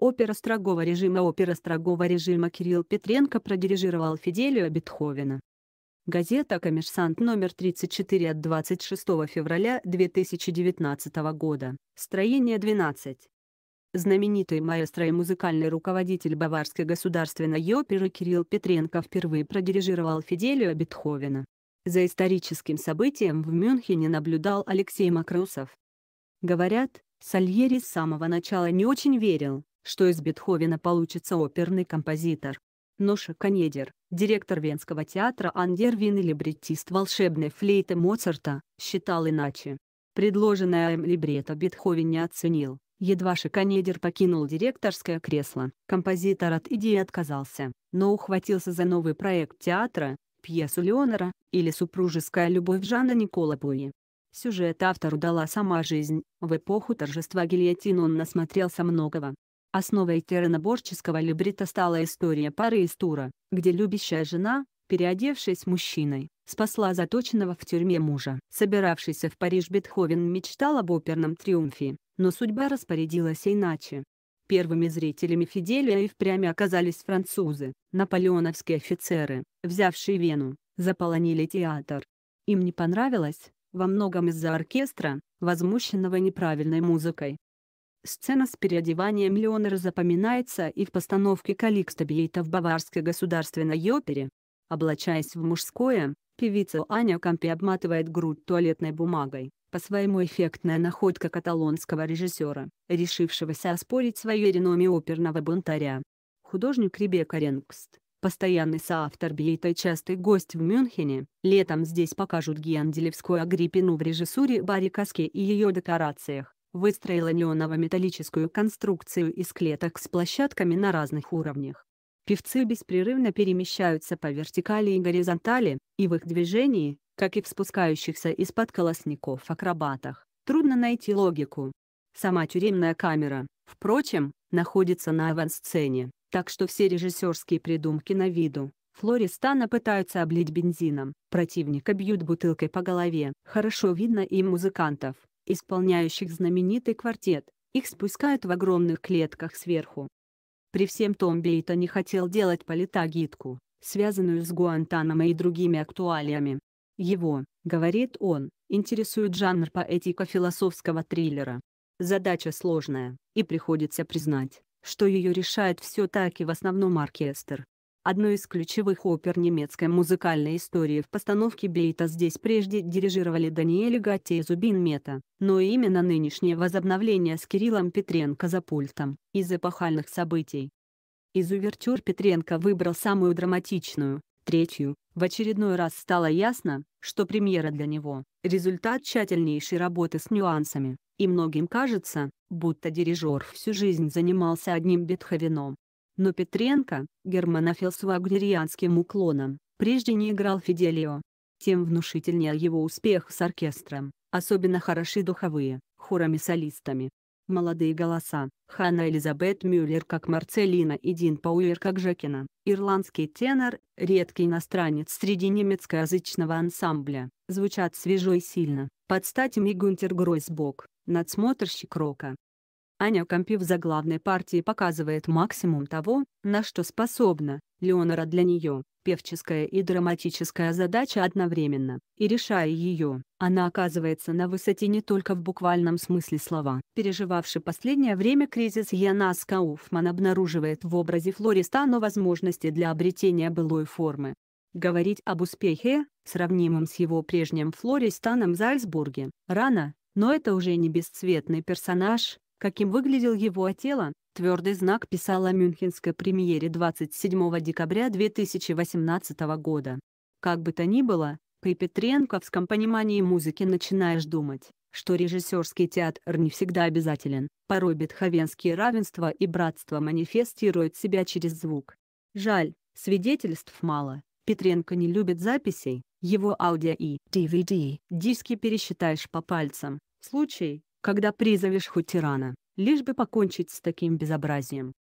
Опера строгого режима Опера строгого режима Кирилл Петренко продирижировал Фиделию Бетховена. Газета «Коммерсант» номер 34 от 26 февраля 2019 года, строение 12. Знаменитый маэстро и музыкальный руководитель Баварской государственной оперы Кирилл Петренко впервые продирижировал Фиделию Бетховена. За историческим событием в Мюнхене наблюдал Алексей Макрусов. Говорят, Сальери с самого начала не очень верил, что из Бетховена получится оперный композитор. Ноша Канедер, директор Венского театра Андервин и либретист волшебной флейты Моцарта, считал иначе. Предложенное им либретто Бетховен не оценил. Едва Шиканедер покинул директорское кресло, композитор от идеи отказался, но ухватился за новый проект театра, пьесу Леонора, или «Супружеская любовь» Жанна Никола Пуи. Сюжет автору дала сама жизнь, в эпоху торжества гильотин он насмотрелся многого, Основой терреноборческого либрита стала история пары из Тура, где любящая жена, переодевшись мужчиной, спасла заточенного в тюрьме мужа. Собиравшийся в Париж Бетховен мечтал об оперном триумфе, но судьба распорядилась иначе. Первыми зрителями Фиделия и впрямь оказались французы, наполеоновские офицеры, взявшие Вену, заполонили театр. Им не понравилось, во многом из-за оркестра, возмущенного неправильной музыкой, Сцена с переодеванием Леонора запоминается и в постановке Каликста Бейта в Баварской государственной опере. Облачаясь в мужское, певица Аня Кампи обматывает грудь туалетной бумагой, по своему эффектная находка каталонского режиссера, решившегося оспорить свое реноме оперного бунтаря. Художник Ребекка Ренкст, постоянный соавтор Бейта и частый гость в Мюнхене, летом здесь покажут Генделевскую Агриппину в режиссуре Барри Каски и ее декорациях выстроила неоново-металлическую конструкцию из клеток с площадками на разных уровнях. Певцы беспрерывно перемещаются по вертикали и горизонтали, и в их движении, как и в спускающихся из-под колосников акробатах, трудно найти логику. Сама тюремная камера, впрочем, находится на авансцене, так что все режиссерские придумки на виду. Флористана пытаются облить бензином, противника бьют бутылкой по голове, хорошо видно и музыкантов исполняющих знаменитый квартет, их спускают в огромных клетках сверху. При всем том Бейта не хотел делать политагитку, связанную с Гуантанамо и другими актуалиями. Его, говорит он, интересует жанр поэтико-философского триллера. Задача сложная, и приходится признать, что ее решает все-таки в основном оркестр одной из ключевых опер немецкой музыкальной истории в постановке Бейта здесь прежде дирижировали Даниэль Гатте и Зубин Мета, но именно нынешнее возобновление с Кириллом Петренко за пультом, из эпохальных событий. Из увертюр Петренко выбрал самую драматичную, третью, в очередной раз стало ясно, что премьера для него – результат тщательнейшей работы с нюансами, и многим кажется, будто дирижер всю жизнь занимался одним Бетховеном, но Петренко, германофил с вагнерианским уклоном, прежде не играл Фиделио. Тем внушительнее его успех с оркестром, особенно хороши духовые, хорами-солистами. Молодые голоса, Ханна Элизабет Мюллер как Марцелина и Дин Пауэр как Жекина, ирландский тенор, редкий иностранец среди немецкоязычного ансамбля, звучат свежо и сильно, под стать им Гунтер Гройсбок, надсмотрщик рока, Аня Компив за главной партией показывает максимум того, на что способна. Леонора для нее – певческая и драматическая задача одновременно, и решая ее, она оказывается на высоте не только в буквальном смысле слова. Переживавший последнее время кризис Яна Скауфман обнаруживает в образе флориста но возможности для обретения былой формы. Говорить об успехе, сравнимом с его прежним флористаном в Зальцбурге, рано, но это уже не бесцветный персонаж, Каким выглядел его тело, твердый знак писала о мюнхенской премьере 27 декабря 2018 года. Как бы то ни было, при Петренковском понимании музыки начинаешь думать, что режиссерский театр не всегда обязателен, порой бетховенские равенства и братство манифестируют себя через звук. Жаль, свидетельств мало, Петренко не любит записей, его аудио и DVD диски пересчитаешь по пальцам. Случай, когда призовешь хоть тирана, лишь бы покончить с таким безобразием.